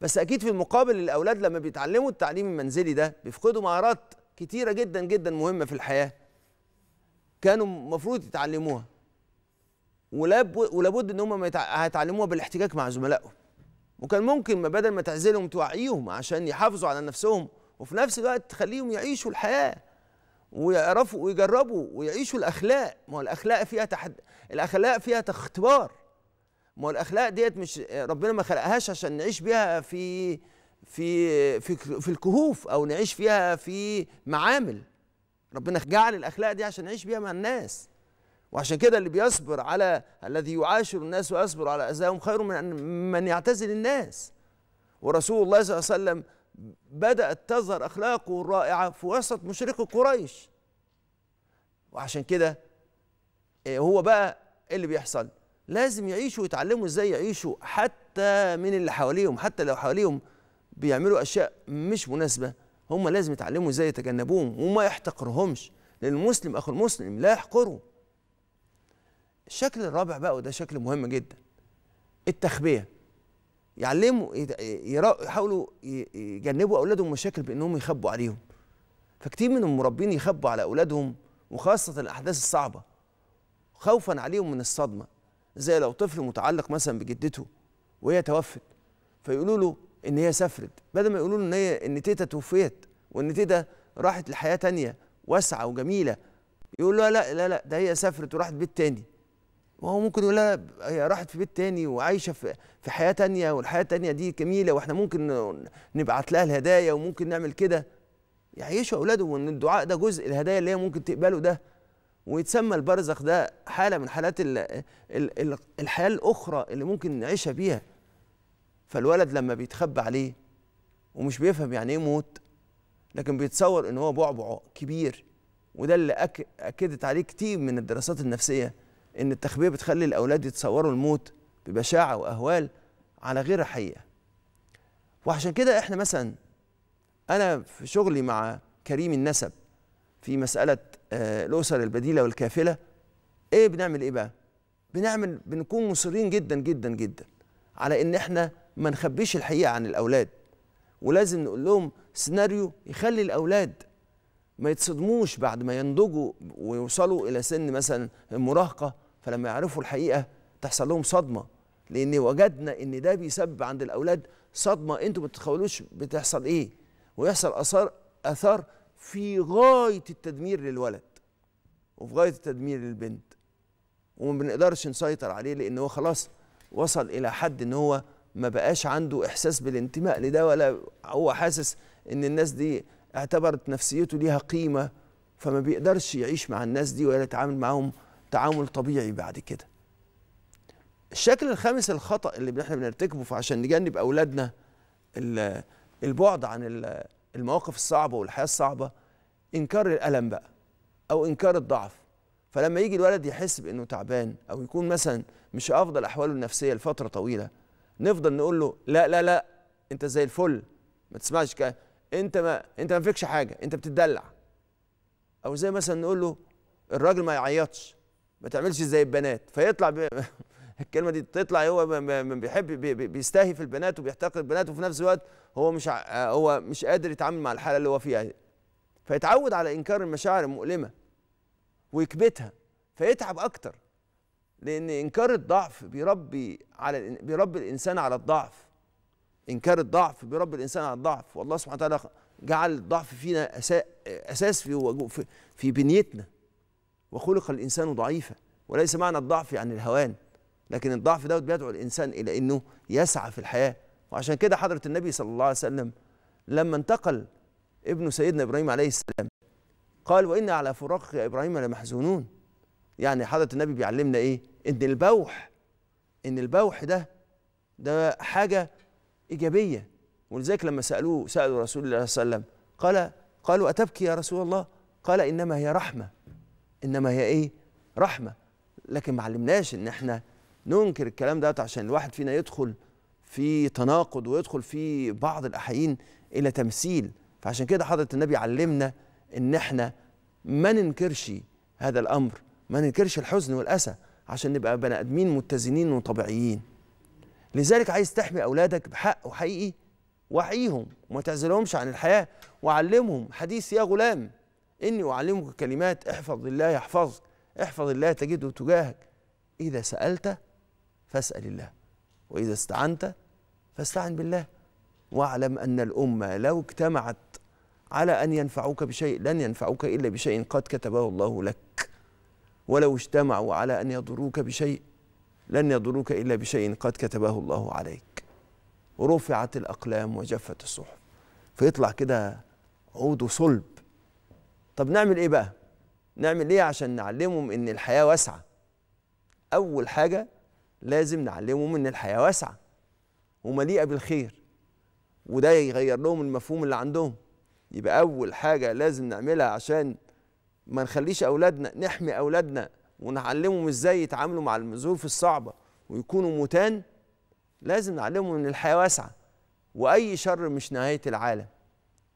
بس اكيد في المقابل الاولاد لما بيتعلموا التعليم المنزلي ده بيفقدوا مهارات كتيره جدا جدا مهمه في الحياه كانوا المفروض يتعلموها ولابد ان هم هيتعلموها بالاحتكاك مع زملائهم وكان ممكن ما بدل ما تعزلهم توعيهم عشان يحافظوا على نفسهم وفي نفس الوقت تخليهم يعيشوا الحياه ويعرفوا ويجربوا ويعيشوا الاخلاق ما هو الاخلاق فيها تحد... الاخلاق فيها اختبار ما هو الاخلاق ديت مش ربنا ما خلقهاش عشان نعيش بيها في في في في الكهوف او نعيش فيها في معامل ربنا جعل الاخلاق دي عشان نعيش بيها مع الناس وعشان كده اللي بيصبر على الذي يعاشر الناس ويصبر على اذاهم خير من من يعتزل الناس ورسول الله صلى الله عليه وسلم بدات تظهر اخلاقه الرائعه في وسط مشرق قريش وعشان كده إيه، هو بقى ايه اللي بيحصل لازم يعيشوا ويتعلموا ازاي يعيشوا حتى من اللي حواليهم حتى لو حواليهم بيعملوا اشياء مش مناسبه هم لازم يتعلموا ازاي يتجنبوهم وما يحتقرهمش لان المسلم اخو المسلم لا يحقره الشكل الرابع بقى وده شكل مهم جدا التخبيه يعلموا يحاولوا يجنبوا اولادهم مشاكل بانهم يخبوا عليهم فكتير من المربين يخبوا على اولادهم وخاصه الاحداث الصعبه خوفا عليهم من الصدمه زي لو طفل متعلق مثلا بجدته وهي توفت فيقولوا له ان هي سافرت بدل ما يقولوا له ان هي ان تيتا توفيت وان تيتا راحت لحياه تانية واسعه وجميله يقول له لا لا لا ده هي سافرت وراحت بيت تاني وهو ممكن يقول لها هي راحت في بيت تاني وعايشه في في حياه تانية والحياه التانية دي جميله واحنا ممكن نبعت لها الهدايا وممكن نعمل كده يعيشوا اولادهم وان الدعاء ده جزء الهدايا اللي هي ممكن تقبله ده ويتسمى البرزخ ده حاله من حالات الحياه الاخرى اللي ممكن نعيشها بيها فالولد لما بيتخبى عليه ومش بيفهم يعني ايه موت لكن بيتصور ان هو بعبع كبير وده اللي أك... اكدت عليه كتير من الدراسات النفسيه ان التخبيه بتخلي الاولاد يتصوروا الموت ببشاعه واهوال على غير حقيقه وعشان كده احنا مثلا انا في شغلي مع كريم النسب في مساله آه، الاسر البديله والكافله ايه بنعمل ايه بقى بنعمل بنكون مصرين جدا جدا جدا على ان احنا ما نخبيش الحقيقه عن الاولاد ولازم نقول لهم سيناريو يخلي الاولاد ما يتصدموش بعد ما ينضجوا ويوصلوا الى سن مثلا المراهقه فلما يعرفوا الحقيقه تحصل لهم صدمه لان وجدنا ان ده بيسبب عند الاولاد صدمه انتوا ما بتتخيلوش بتحصل ايه ويحصل اثار اثار في غايه التدمير للولد وفي غايه التدمير للبنت وما بنقدرش نسيطر عليه لان هو خلاص وصل الى حد ان هو ما بقاش عنده احساس بالانتماء لده ولا هو حاسس ان الناس دي اعتبرت نفسيته ليها قيمه فما بيقدرش يعيش مع الناس دي ولا يتعامل معاهم تعامل طبيعي بعد كده الشكل الخامس الخطا اللي احنا بنرتكبه فعشان نجنب اولادنا البعد عن المواقف الصعبه والحياه الصعبه انكار الالم بقى او انكار الضعف فلما يجي الولد يحس بانه تعبان او يكون مثلا مش افضل احواله النفسيه لفتره طويله نفضل نقول له لا لا لا انت زي الفل ما تسمعش كده انت ما انت ما فيكش حاجه انت بتدلع او زي مثلا نقول له الراجل ما يعيطش ما تعملش زي البنات فيطلع الكلمه دي تطلع هو بيحب بيستهي في البنات وبيحتقر البنات وفي نفس الوقت هو مش آه، هو مش قادر يتعامل مع الحاله اللي هو فيها دي فيتعود على انكار المشاعر المؤلمه ويكبتها فيتعب اكتر لان انكار الضعف بيربي على بيربي الانسان على الضعف انكار الضعف بيربي الانسان على الضعف والله سبحانه وتعالى جعل الضعف فينا اساس في في بنيتنا وخلق الانسان ضعيفا وليس معنى الضعف يعني الهوان لكن الضعف دوت بيدعو الانسان الى انه يسعى في الحياه وعشان كده حضره النبي صلى الله عليه وسلم لما انتقل ابن سيدنا ابراهيم عليه السلام قال وانا على فراق ابراهيم لمحزونون يعني حضره النبي بيعلمنا ايه ان البوح ان البوح ده ده حاجه ايجابيه ولذلك لما سالوه سالوا رسول الله صلى الله عليه وسلم قال قالوا اتبكي يا رسول الله قال انما هي رحمه انما هي ايه رحمه لكن ما علمناش ان احنا ننكر الكلام ده عشان الواحد فينا يدخل في تناقض ويدخل في بعض الأحيين إلى تمثيل فعشان كده حضرة النبي علمنا إن إحنا ما ننكرش هذا الأمر ما ننكرش الحزن والأسى عشان نبقى بني آدمين متزنين وطبيعيين لذلك عايز تحمي أولادك بحق وحقيقي وحيهم وما تعزلهمش عن الحياة وعلمهم حديث يا غلام إني أعلمك كلمات احفظ الله يحفظك احفظ الله تجده تجاهك إذا سألت فاسأل الله وإذا استعنت فاستعن بالله واعلم أن الأمة لو اجتمعت على أن ينفعوك بشيء لن ينفعوك إلا بشيء قد كتبه الله لك ولو اجتمعوا على أن يضروك بشيء لن يضروك إلا بشيء قد كتبه الله عليك رفعت الأقلام وجفت الصحف فيطلع كده عود صلب طب نعمل إيه بقى؟ نعمل إيه عشان نعلمهم إن الحياة واسعة أول حاجة لازم نعلمهم ان الحياه واسعه ومليئه بالخير وده يغير لهم المفهوم اللي عندهم يبقى اول حاجه لازم نعملها عشان ما نخليش اولادنا نحمي اولادنا ونعلمهم ازاي يتعاملوا مع الظروف الصعبه ويكونوا متان لازم نعلمهم ان الحياه واسعه واي شر مش نهايه العالم